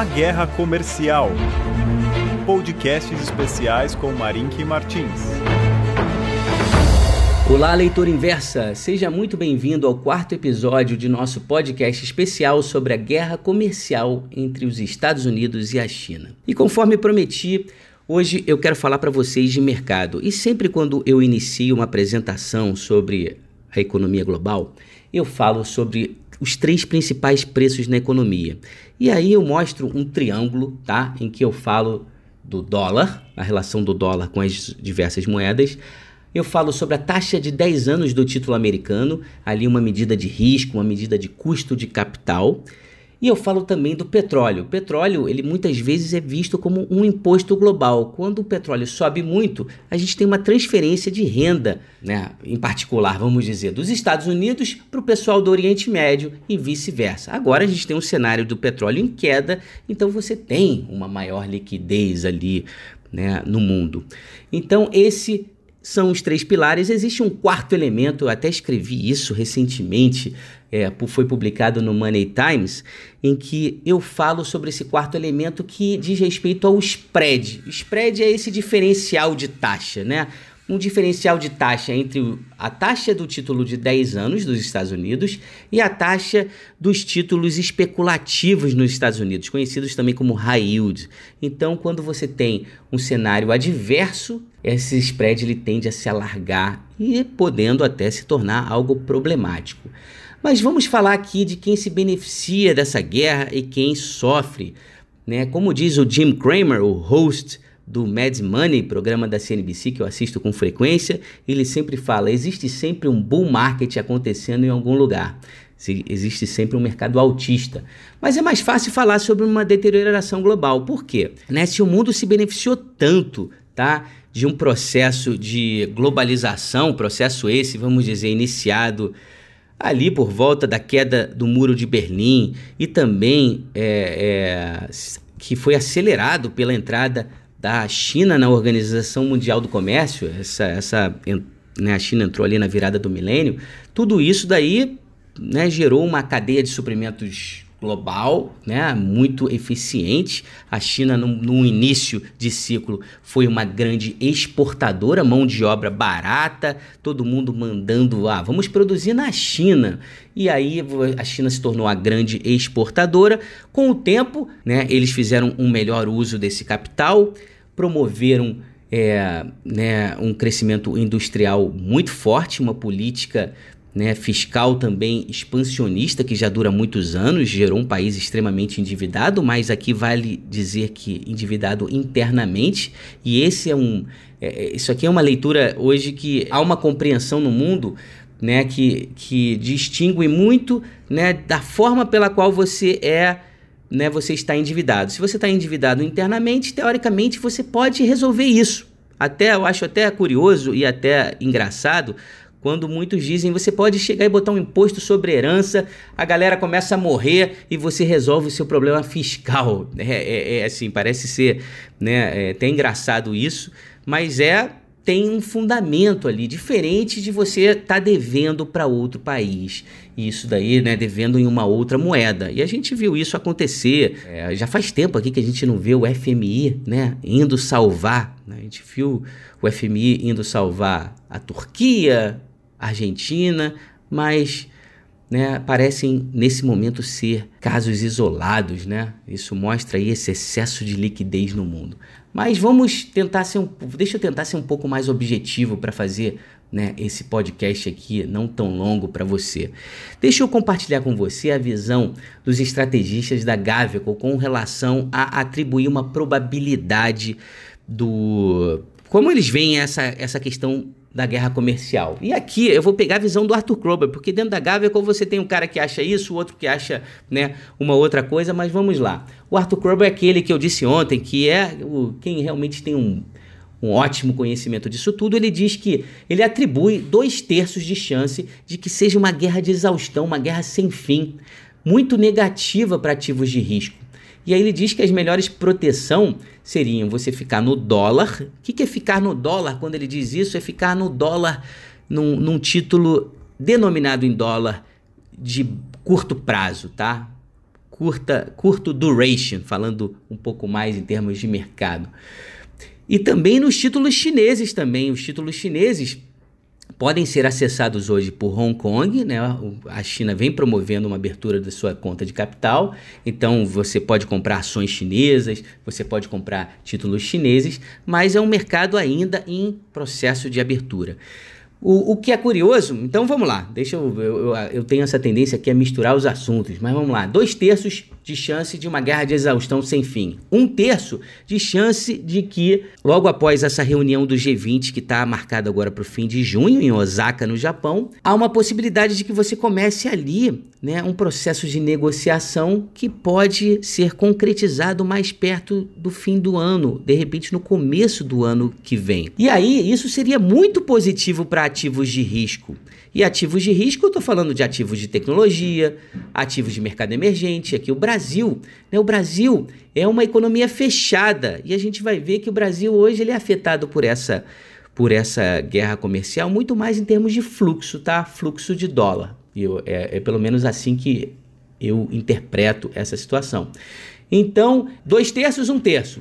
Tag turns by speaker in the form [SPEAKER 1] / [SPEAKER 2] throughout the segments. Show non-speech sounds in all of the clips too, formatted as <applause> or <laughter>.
[SPEAKER 1] A Guerra Comercial. Podcasts especiais com Marinque Martins. Olá, leitor inversa! Seja muito bem-vindo ao quarto episódio de nosso podcast especial sobre a guerra comercial entre os Estados Unidos e a China. E conforme prometi, hoje eu quero falar para vocês de mercado. E sempre quando eu inicio uma apresentação sobre a economia global, eu falo sobre os três principais preços na economia. E aí eu mostro um triângulo, tá? Em que eu falo do dólar, a relação do dólar com as diversas moedas. Eu falo sobre a taxa de 10 anos do título americano, ali uma medida de risco, uma medida de custo de capital. E eu falo também do petróleo. O petróleo, ele muitas vezes é visto como um imposto global. Quando o petróleo sobe muito, a gente tem uma transferência de renda, né, em particular, vamos dizer, dos Estados Unidos para o pessoal do Oriente Médio e vice-versa. Agora a gente tem um cenário do petróleo em queda, então você tem uma maior liquidez ali né, no mundo. Então, esse são os três pilares. Existe um quarto elemento, eu até escrevi isso recentemente é, foi publicado no Money Times, em que eu falo sobre esse quarto elemento que diz respeito ao spread. spread é esse diferencial de taxa, né? Um diferencial de taxa entre a taxa do título de 10 anos dos Estados Unidos e a taxa dos títulos especulativos nos Estados Unidos, conhecidos também como high yield. Então, quando você tem um cenário adverso, esse spread ele tende a se alargar e podendo até se tornar algo problemático. Mas vamos falar aqui de quem se beneficia dessa guerra e quem sofre. Né? Como diz o Jim Cramer, o host do Mad Money, programa da CNBC que eu assisto com frequência, ele sempre fala: existe sempre um bull market acontecendo em algum lugar. Existe sempre um mercado autista. Mas é mais fácil falar sobre uma deterioração global. Por quê? Né? Se o mundo se beneficiou tanto tá? de um processo de globalização, processo esse, vamos dizer, iniciado ali por volta da queda do muro de Berlim e também é, é, que foi acelerado pela entrada da China na Organização Mundial do Comércio, essa, essa né, a China entrou ali na virada do milênio, tudo isso daí né, gerou uma cadeia de suprimentos global, né, muito eficiente. A China, no, no, início de ciclo, foi uma grande exportadora, mão de obra barata, todo mundo mandando, ah, vamos produzir na China. E aí a China se tornou a grande exportadora. Com o tempo, né, eles fizeram um melhor uso desse capital, promoveram é, né, um crescimento industrial muito forte, uma política né, fiscal também expansionista, que já dura muitos anos, gerou um país extremamente endividado, mas aqui vale dizer que endividado internamente, e esse é um. É, é, isso aqui é uma leitura hoje que há uma compreensão no mundo né, que, que distingue muito né, da forma pela qual você é. Né, você está endividado. Se você está endividado internamente, teoricamente você pode resolver isso. Até eu acho até curioso e até engraçado quando muitos dizem, você pode chegar e botar um imposto sobre herança, a galera começa a morrer e você resolve o seu problema fiscal. <laughs> É, é, é assim, parece ser, né? É até engraçado isso, mas é tem um fundamento ali diferente de você estar tá devendo para outro país. Isso daí, né, devendo em uma outra moeda. E a gente viu isso acontecer. É, já faz tempo aqui que a gente não vê o FMI, né, indo salvar. Né? A gente viu o FMI indo salvar a Turquia, Argentina, mas né, parecem nesse momento ser casos isolados, né? Isso mostra aí esse excesso de liquidez no mundo. Mas vamos tentar ser um, deixa eu tentar ser um pouco mais objetivo para fazer, né, esse podcast aqui não tão longo para você. Deixa eu compartilhar com você a visão dos estrategistas da Gavico com relação a atribuir uma probabilidade do como eles veem essa, essa questão da guerra comercial. E aqui eu vou pegar a visão do Arthur Kroeber, porque dentro da Gávea como você tem um cara que acha isso, outro que acha né, uma outra coisa, mas vamos lá. O Arthur Kroeber é aquele que eu disse ontem, que é o, quem realmente tem um, um ótimo conhecimento disso tudo, ele diz que ele atribui dois terços de chance de que seja uma guerra de exaustão, uma guerra sem fim, muito negativa para ativos de risco. E aí ele diz que as melhores proteção seriam você ficar no dólar. O que, que é ficar no dólar? Quando ele diz isso, é ficar no dólar num, num título denominado em dólar de curto prazo, tá? Curta, curto duration, falando um pouco mais em termos de mercado. E também nos títulos chineses também. Os títulos chineses podem ser acessados hoje por Hong Kong, né? A China vem promovendo uma abertura da sua conta de capital, então você pode comprar ações chinesas, você pode comprar títulos chineses, mas é um mercado ainda em processo de abertura. O, o que é curioso, então vamos lá, deixa eu, eu, eu tenho essa tendência aqui a misturar os assuntos, mas vamos lá. Dois terços de chance de uma guerra de exaustão sem fim. Um terço de chance de que, logo após essa reunião do G20, que está marcada agora para o fim de junho, em Osaka, no Japão, há uma possibilidade de que você comece ali né, um processo de negociação que pode ser concretizado mais perto do fim do ano, de repente no começo do ano que vem. E aí, isso seria muito positivo para a ativos de risco. E ativos de risco, eu estou falando de ativos de tecnologia, ativos de mercado emergente. Aqui o Brasil, né? o Brasil é uma economia fechada e a gente vai ver que o Brasil hoje ele é afetado por essa, por essa guerra comercial muito mais em termos de fluxo, tá? Fluxo de dólar. Eu, é, é pelo menos assim que eu interpreto essa situação. Então, dois terços, um terço.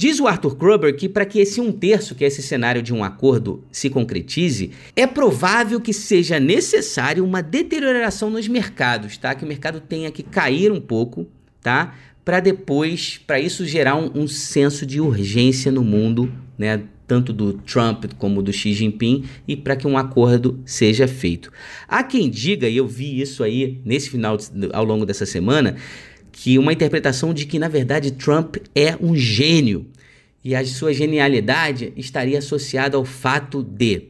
[SPEAKER 1] Diz o Arthur Kruber que para que esse um terço, que é esse cenário de um acordo, se concretize, é provável que seja necessário uma deterioração nos mercados, tá? Que o mercado tenha que cair um pouco, tá? Para depois, para isso gerar um, um, senso de urgência no mundo, né? Tanto do Trump como do Xi Jinping, e para que um acordo seja feito. Há quem diga, e eu vi isso aí nesse final, de, ao longo dessa semana, que uma interpretação de que, na verdade, Trump é um gênio e a sua genialidade estaria associada ao fato de,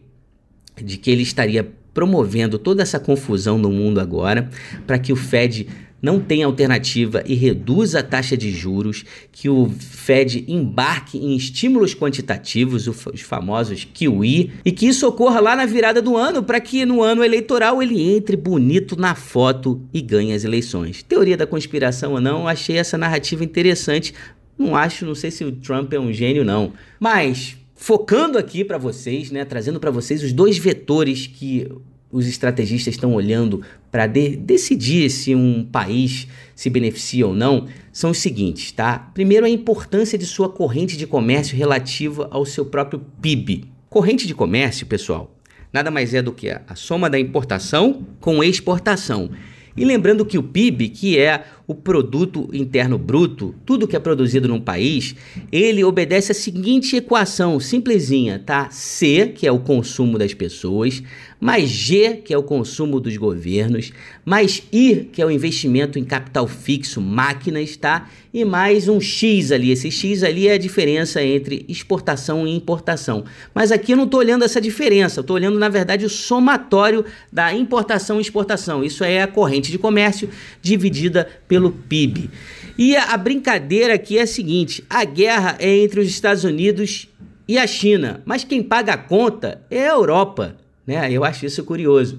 [SPEAKER 1] de que ele estaria promovendo toda essa confusão no mundo agora para que o Fed não tem alternativa e reduz a taxa de juros, que o Fed embarque em estímulos quantitativos, os famosos QI, e que isso ocorra lá na virada do ano, para que no ano eleitoral ele entre bonito na foto e ganhe as eleições. Teoria da conspiração ou não, achei essa narrativa interessante. Não acho, não sei se o Trump é um gênio não, mas focando aqui para vocês, né, trazendo para vocês os dois vetores que os estrategistas estão olhando para de decidir se um país se beneficia ou não são os seguintes, tá? Primeiro, a importância de sua corrente de comércio relativa ao seu próprio PIB. Corrente de comércio, pessoal, nada mais é do que a, a soma da importação com exportação. E lembrando que o PIB, que é o produto interno bruto, tudo que é produzido num país, ele obedece à seguinte equação, simplesinha, tá? C, que é o consumo das pessoas, mais G, que é o consumo dos governos, mais I, que é o investimento em capital fixo, máquinas, tá? E mais um X ali. Esse X ali é a diferença entre exportação e importação. Mas aqui eu não estou olhando essa diferença, eu estou olhando, na verdade, o somatório da importação e exportação. Isso é a corrente de comércio dividida pelo PIB. E a brincadeira aqui é a seguinte: a guerra é entre os Estados Unidos e a China, mas quem paga a conta é a Europa né? Eu acho isso curioso.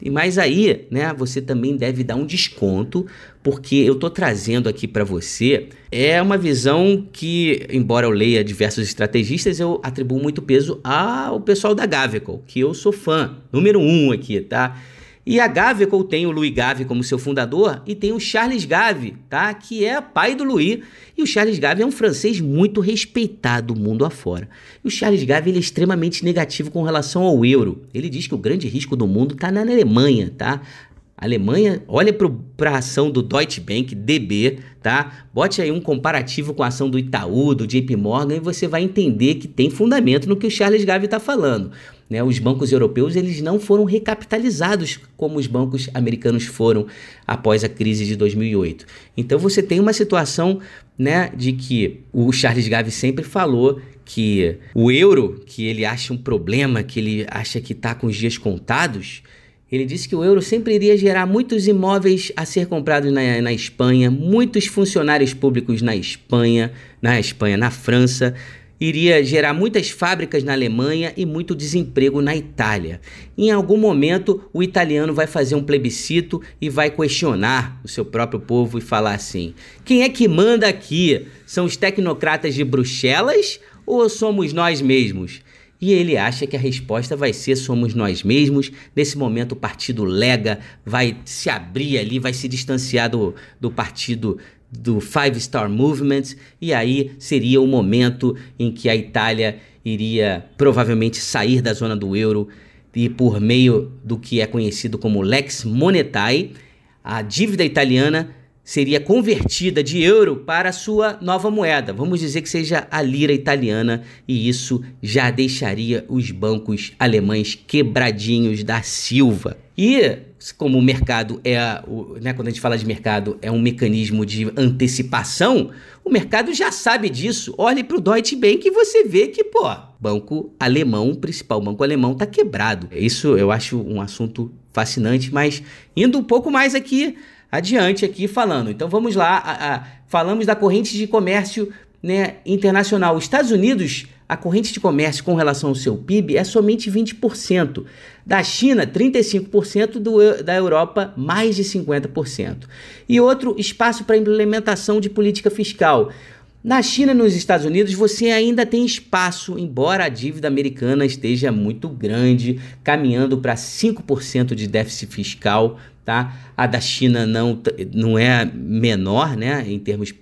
[SPEAKER 1] E mais aí, né, você também deve dar um desconto, porque eu estou trazendo aqui para você é uma visão que, embora eu leia diversos estrategistas, eu atribuo muito peso ao pessoal da Gavical, que eu sou fã, número um aqui, tá? E a Gavico tem o Louis Gave como seu fundador e tem o Charles Gave, tá? Que é pai do Louis. E o Charles Gave é um francês muito respeitado mundo afora. E o Charles Gave ele é extremamente negativo com relação ao euro. Ele diz que o grande risco do mundo está na Alemanha, tá? A Alemanha, olha para a ação do Deutsche Bank, DB, tá? Bote aí um comparativo com a ação do Itaú, do JP Morgan e você vai entender que tem fundamento no que o Charles Gave está falando. Né? Os bancos europeus eles não foram recapitalizados como os bancos americanos foram após a crise de 2008. Então você tem uma situação né, de que o Charles Gave sempre falou que o euro, que ele acha um problema, que ele acha que está com os dias contados, ele disse que o euro sempre iria gerar muitos imóveis a ser comprados na, na Espanha, muitos funcionários públicos na Espanha, na Espanha, na França, iria gerar muitas fábricas na Alemanha e muito desemprego na Itália. Em algum momento, o italiano vai fazer um plebiscito e vai questionar o seu próprio povo e falar assim: quem é que manda aqui? São os tecnocratas de Bruxelas ou somos nós mesmos? E ele acha que a resposta vai ser somos nós mesmos. Nesse momento, o partido lega, vai se abrir ali, vai se distanciar do, do partido do Five Star Movement, e aí seria o momento em que a Itália iria provavelmente sair da zona do euro e por meio do que é conhecido como lex Monetai, a dívida italiana seria convertida de euro para sua nova moeda, vamos dizer que seja a lira italiana, e isso já deixaria os bancos alemães quebradinhos da Silva. E como o mercado é, né, quando a gente fala de mercado, é um mecanismo de antecipação, o mercado já sabe disso. Olhe para o Deutsche Bank e você vê que, pô, banco alemão, principal banco alemão, tá quebrado. Isso eu acho um assunto fascinante, mas indo um pouco mais aqui adiante aqui falando. Então vamos lá, a, a, falamos da corrente de comércio né, internacional. Os Estados Unidos, a corrente de comércio com relação ao seu PIB é somente 20%. Da China, 35%, do, da Europa, mais de 50%. E outro espaço para implementação de política fiscal. Na China e nos Estados Unidos, você ainda tem espaço, embora a dívida americana esteja muito grande, caminhando para 5% de déficit fiscal, tá? A da China não, não é menor, né, em termos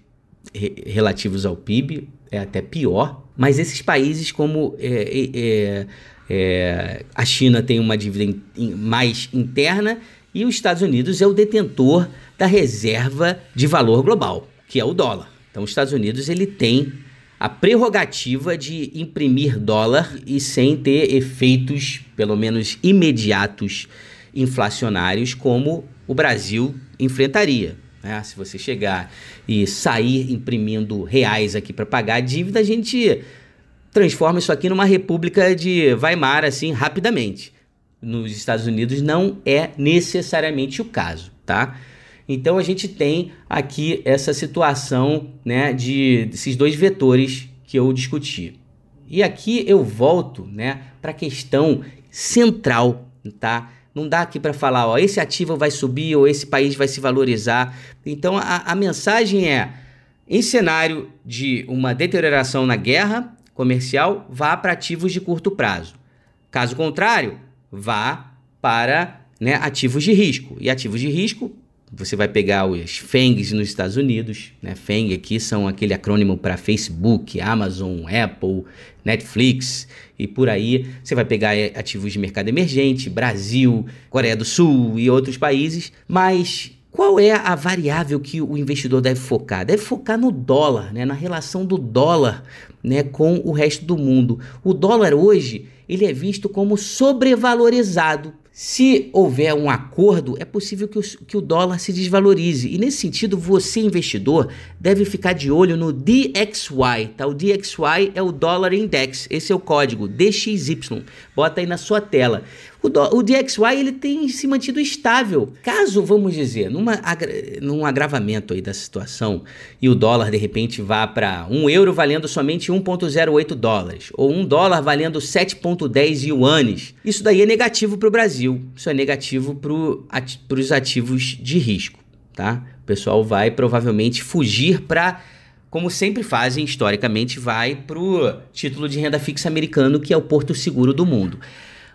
[SPEAKER 1] re relativos ao PIB, é até pior. Mas esses países como é, é, é, a China tem uma dívida in, mais interna e os Estados Unidos é o detentor da reserva de valor global, que é o dólar. Então, os Estados Unidos ele tem a prerrogativa de imprimir dólar e sem ter efeitos, pelo menos imediatos, inflacionários, como o Brasil enfrentaria. Né? Se você chegar e sair imprimindo reais aqui para pagar a dívida, a gente transforma isso aqui numa república de Weimar, assim, rapidamente. Nos Estados Unidos não é necessariamente o caso, tá? Então a gente tem aqui essa situação né, de esses dois vetores que eu discuti. E aqui eu volto né, para a questão central, tá? Não dá aqui para falar, ó, esse ativo vai subir ou esse país vai se valorizar. Então a, a mensagem é: em cenário de uma deterioração na guerra comercial, vá para ativos de curto prazo. Caso contrário, vá para né, ativos de risco. E ativos de risco você vai pegar os FANGs nos Estados Unidos, né? FANG aqui são aquele acrônimo para Facebook, Amazon, Apple, Netflix e por aí. Você vai pegar eh, ativos de mercado emergente, Brasil, Coreia do Sul e outros países, mas qual é a variável que o investidor deve focar? Deve focar no dólar, né? na relação do dólar né? com o resto do mundo. O dólar hoje ele é visto como sobrevalorizado se houver um acordo, é possível que o, que o, dólar se desvalorize. E nesse sentido, você, investidor, deve ficar de olho no DXY. Tá? O DXY é o dólar index, esse é o código DXY. Bota aí na sua tela. O, do, o DXY ele tem se mantido estável. Caso, vamos dizer, numa, num agravamento aí da situação e o dólar de repente vá para um euro valendo somente 1,08 dólares ou um dólar valendo 7,10 yuanes, isso daí é negativo para o Brasil, isso é negativo para os ativos de risco. Tá? O pessoal vai provavelmente fugir para como sempre fazem historicamente, vai para o título de renda fixa americano, que é o porto seguro do mundo.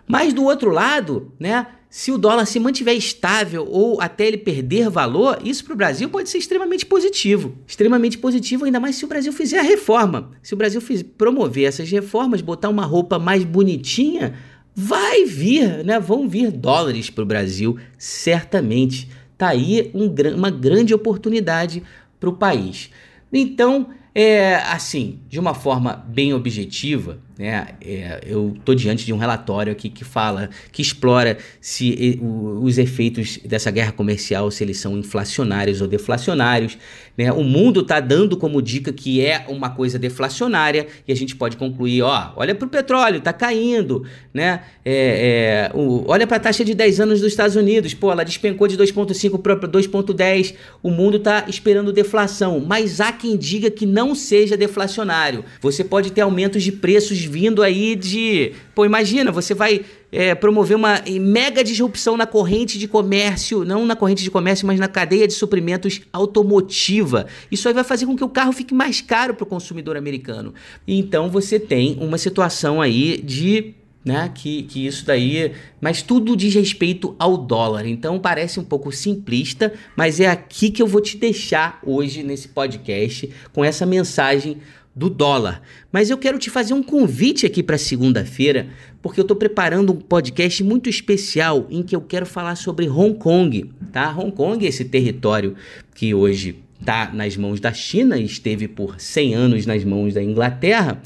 [SPEAKER 1] Mas do outro lado, né, se o dólar se mantiver estável ou até ele perder valor, isso para o Brasil pode ser extremamente positivo. Extremamente positivo, ainda mais se o Brasil fizer a reforma. Se o Brasil promover essas reformas, botar uma roupa mais bonitinha, vai vir, né? Vão vir dólares para o Brasil, certamente. Tá aí um, uma grande oportunidade para o país. Então, é assim, de uma forma bem objetiva, né? É, eu estou diante de um relatório aqui que fala, que explora se o, os efeitos dessa guerra comercial, se eles são inflacionários ou deflacionários. Né? O mundo está dando como dica que é uma coisa deflacionária e a gente pode concluir, ó, olha para o petróleo, está caindo, né? É, é, o, olha para a taxa de 10 anos dos Estados Unidos, pô, ela despencou de 2,5 para 2,10. O mundo está esperando deflação, mas há quem diga que não seja deflacionário. Você pode ter aumentos de preços vindo aí de. Pô, imagina, você vai é, promover uma mega disrupção na corrente de comércio, não na corrente de comércio, mas na cadeia de suprimentos automotiva. Isso aí vai fazer com que o carro fique mais caro para o consumidor americano. Então você tem uma situação aí de né? Que, que isso daí. Mas tudo diz respeito ao dólar. Então parece um pouco simplista, mas é aqui que eu vou te deixar hoje nesse podcast com essa mensagem do dólar. Mas eu quero te fazer um convite aqui para segunda-feira, porque eu estou preparando um podcast muito especial em que eu quero falar sobre Hong Kong, tá? Hong Kong é esse território que hoje está nas mãos da China e esteve por 100 anos nas mãos da Inglaterra.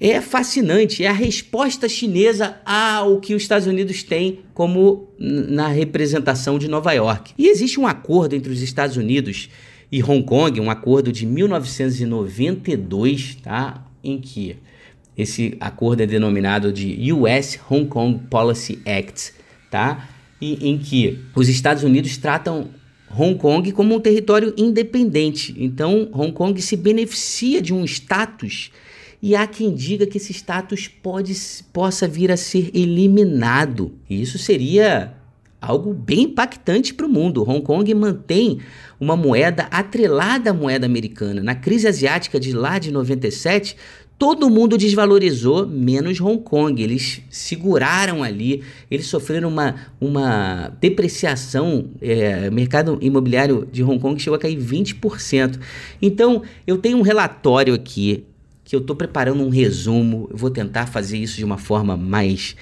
[SPEAKER 1] É fascinante, é a resposta chinesa ao que os Estados Unidos têm como na representação de Nova York. E existe um acordo entre os Estados Unidos e Hong Kong, um acordo de 1992, tá? Em que esse acordo é denominado de US Hong Kong Policy Act, tá? E, em que os Estados Unidos tratam Hong Kong como um território independente. Então, Hong Kong se beneficia de um status e há quem diga que esse status pode, possa vir a ser eliminado. E isso seria Algo bem impactante para o mundo. Hong Kong mantém uma moeda atrelada à moeda americana. Na crise asiática de lá de 97, todo mundo desvalorizou, menos Hong Kong. Eles seguraram ali, eles sofreram uma, uma depreciação. É, o mercado imobiliário de Hong Kong chegou a cair 20%. Então, eu tenho um relatório aqui que eu estou preparando um resumo. Eu vou tentar fazer isso de uma forma mais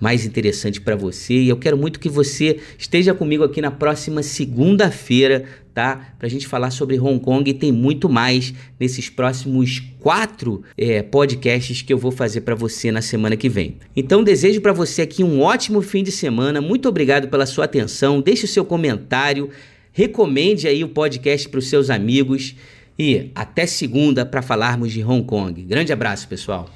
[SPEAKER 1] mais interessante para você. E eu quero muito que você esteja comigo aqui na próxima segunda-feira, tá? Para a gente falar sobre Hong Kong e tem muito mais nesses próximos quatro é, podcasts que eu vou fazer para você na semana que vem. Então, desejo para você aqui um ótimo fim de semana. Muito obrigado pela sua atenção. Deixe o seu comentário, recomende aí o podcast para os seus amigos. E até segunda para falarmos de Hong Kong. Grande abraço, pessoal.